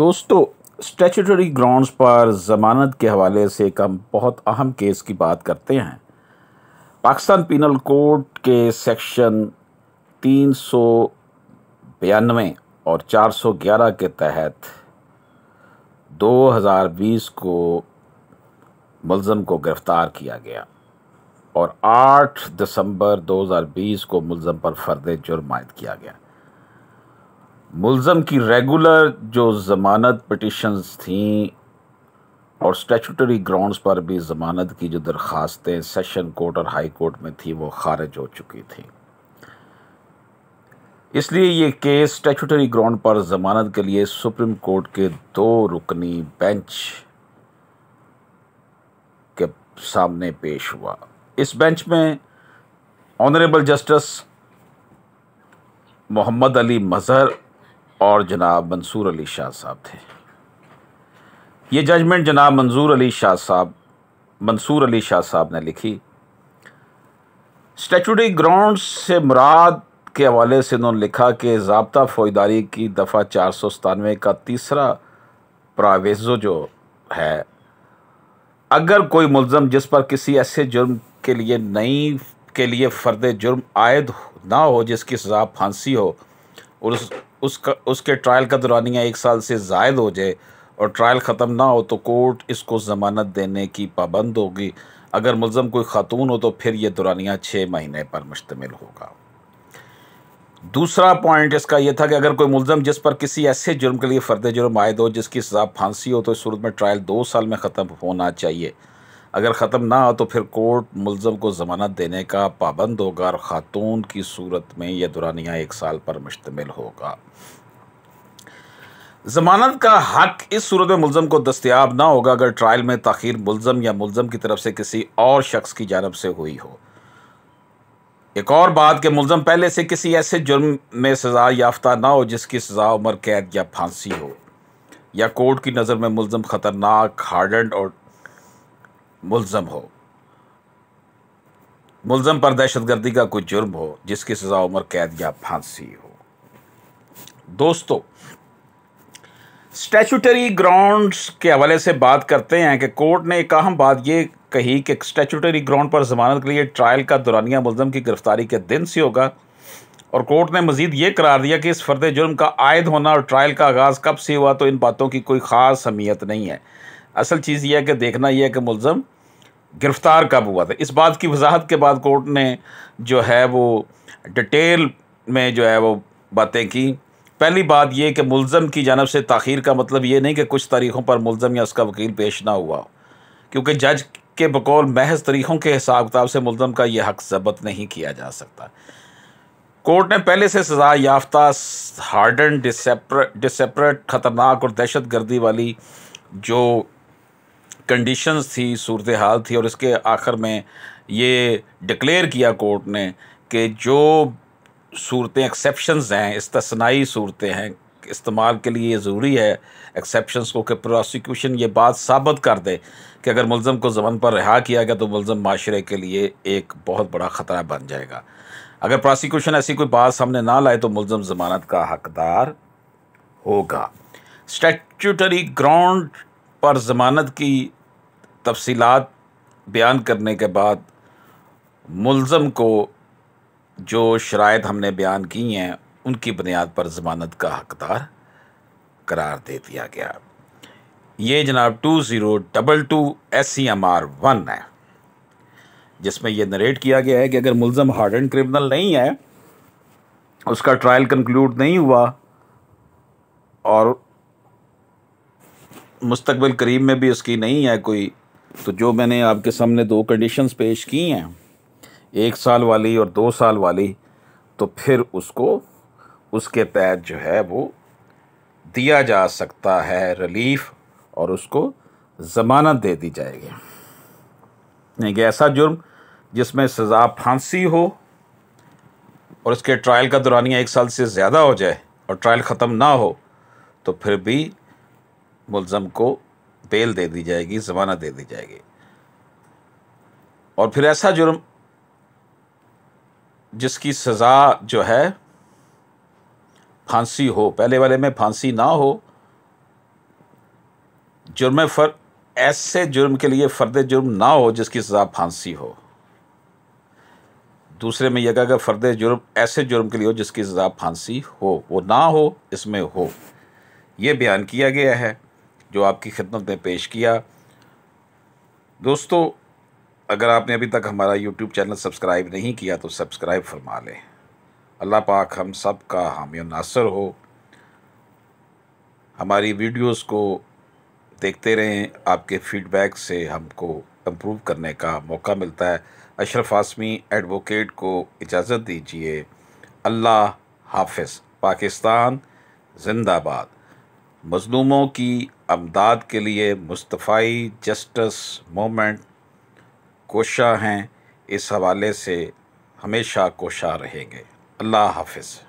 दोस्तों statutory grounds पर जमानत के हवाले से एक हम बहुत अहम केस की बात करते हैं पाकिस्तान पिनल कोड के सेक्शन तीन सौ बयानवे और चार सौ ग्यारह के तहत दो हज़ार बीस को मुलज़म को गिरफ़्तार किया गया और आठ दिसंबर दो हज़ार बीस को मुलज़म पर फर्द जुर्म आयद किया गया मुलम की रेगुलर जो ज़मानत पटिशन्स थी और स्टेचूटरी ग्राउंड्स पर भी ज़मानत की जो दरख्वास्तें सेशन कोर्ट और हाई कोर्ट में थी वो खारिज हो चुकी थी इसलिए ये केस स्टेचुटरी ग्राउंड पर ज़मानत के लिए सुप्रीम कोर्ट के दो रुकनी बेंच के सामने पेश हुआ इस बेंच में ऑनरेबल जस्टिस मोहम्मद अली मज़हर और जनाब मंसूर अली शाह साहब थे ये जजमेंट जनाब मंजूर अली शाह साहब मंसूर अली शाह साहब ने लिखी स्टेचूटरी ग्राउंड से मुराद के हवाले से उन्होंने लिखा कि जबता फ़ौजदारी की दफ़ा चार सौ सतानवे का तीसरा प्रावेज़ो जो है अगर कोई मुलम जिस पर किसी ऐसे जुर्म के लिए नई के लिए फ़र्द जुर्म आयद ना हो जिसकी सज़ा फांसी हो और उस उसका उसके ट्रायल का दौरानिया एक साल से जायद हो जाए और ट्रायल ख़त्म ना हो तो कोर्ट इसको ज़मानत देने की पाबंद होगी अगर मुलम कोई ख़ातून हो तो फिर ये दुरानिया छः महीने पर मुश्तमिल होगा दूसरा पॉइंट इसका यह था कि अगर कोई मुलम जिस पर किसी ऐसे जुर्म के लिए फ़र्द जुर्म आयद हो जिसकी सज़ा फांसी हो तो इस सूरत में ट्रायल दो साल में ख़त्म होना चाहिए अगर ख़त्म ना हो तो फिर कोर्ट मुलम को ज़मानत देने का पाबंद होगा और ख़ातून की सूरत में यह दुरानिया एक साल पर मुश्तमिल होगा जमानत का हक इस सूरत में मुलम को दस्तियाब ना होगा अगर ट्रायल में तखीर मुलम या मुलम की तरफ से किसी और शख्स की जानब से हुई हो एक और बात कि मुलम पहले से किसी ऐसे जुर्म में सज़ा याफ्ता ना हो जिसकी सज़ा उम्र कैद या फांसी हो या कोर्ट की नज़र में मुलम ख़तरनाक हार्डन और मुलजम हो मुलजम पर दहशतगर्दी का कोई जुर्म हो जिसकी सज़ा उम्र कैद या फांसी हो दोस्तों स्टैचूटरी ग्राउंड्स के हवाले से बात करते हैं कि कोर्ट ने एक अहम बात ये कही कि स्टैचूटरी ग्राउंड पर जमानत के लिए ट्रायल का दुरानिया मुलजम की गिरफ्तारी के दिन से होगा और कोर्ट ने मजीद ये करार दिया कि इस फर्द जुर्म का आयद होना और ट्रायल का आगाज़ कब से हुआ तो इन बातों की कोई ख़ास अहमियत नहीं है असल चीज़ यह है कि देखना यह है कि मुलम गिरफ़्तार कब हुआ था इस बात की वजाहत के बाद कोर्ट ने जो है वो डिटेल में जो है वो बातें की पहली बात यह कि मुलम की जानब से तखीर का मतलब ये नहीं कि कुछ तारीख़ों पर मुलम या उसका वकील पेश ना हुआ क्योंकि जज के बकौल महज तरीक़ों के हिसाब किताब से मुलम का यह हक ज़ब्त नहीं किया जा सकता कोर्ट ने पहले से सज़ा याफ्ता हार्डन डिसेपरेट ख़तरनाक और दहशत गर्दी वाली जो कंडीशंस थी सूरत हाल थी और इसके आखिर में ये डिक्लेयर किया कोर्ट ने कि जो सूरतें एक्सेप्शंस हैं इस्तनाई सूरतें हैं इस्तेमाल के लिए ज़रूरी है एक्सेप्शंस को कि प्रोसिक्यूशन ये बात साबित कर दे कि अगर मुलम को जमन पर रिहा किया गया तो मुलम माशरे के लिए एक बहुत बड़ा ख़तरा बन जाएगा अगर प्रोसिक्यूशन ऐसी कोई बात सामने ना लाए तो मुलम जमानत का हकदार होगा स्टैचूटरी ग्राउंड पर ज़मानत की तफसीलात बयान करने के बाद मुलज़म को जो शरात हमने बयान की हैं उनकी बुनियाद पर ज़मानत का हकदार करार दे दिया गया ये जनाब two zero double two S C M R one है जिसमें यह नरेट किया गया है कि अगर मुलज़म हार्ड एंड क्रिमिनल नहीं है उसका ट्रायल कंक्लूड नहीं हुआ और मुस्तबिल करीब में भी उसकी नहीं है कोई तो जो मैंने आपके सामने दो कंडीशंस पेश की हैं एक साल वाली और दो साल वाली तो फिर उसको उसके तहत जो है वो दिया जा सकता है रिलीफ और उसको ज़मानत दे दी जाएगी नहीं कि ऐसा जुर्म जिसमें सज़ा फांसी हो और इसके ट्रायल का दुरानिया एक साल से ज़्यादा हो जाए और ट्रायल ख़त्म ना हो तो फिर भी मुलज़म को बेल दे दी जाएगी जमानत दे दी जाएगी और फिर ऐसा जुर्म जिसकी सज़ा जो है फांसी हो पहले वाले में फांसी ना हो जुर्म फर ऐसे जुर्म के लिए फ़र्द जुर्म ना हो जिसकी सज़ा फांसी हो दूसरे में यह कहकर फ़र्द जुर्म ऐसे जुर्म के लिए हो जिसकी सज़ा फांसी हो वो ना हो इसमें हो ये बयान किया गया है जो आपकी खिदमत में पेश किया दोस्तों अगर आपने अभी तक हमारा यूट्यूब चैनल सब्सक्राइब नहीं किया तो सब्सक्राइब फरमा लें अल्लाह पाक हम सब का हामी नासर हो हमारी वीडियोस को देखते रहें आपके फीडबैक से हमको इम्प्रूव करने का मौका मिलता है अशरफ आसमी एडवोकेट को इजाज़त दीजिए अल्लाह हाफिज़ पाकिस्तान जिंदाबाद मजलूमों की अमदाद के लिए मुस्तफ़ाई जस्टिस मोमेंट कोशा हैं इस हवाले से हमेशा कोशा रहेंगे अल्लाह हाफिज़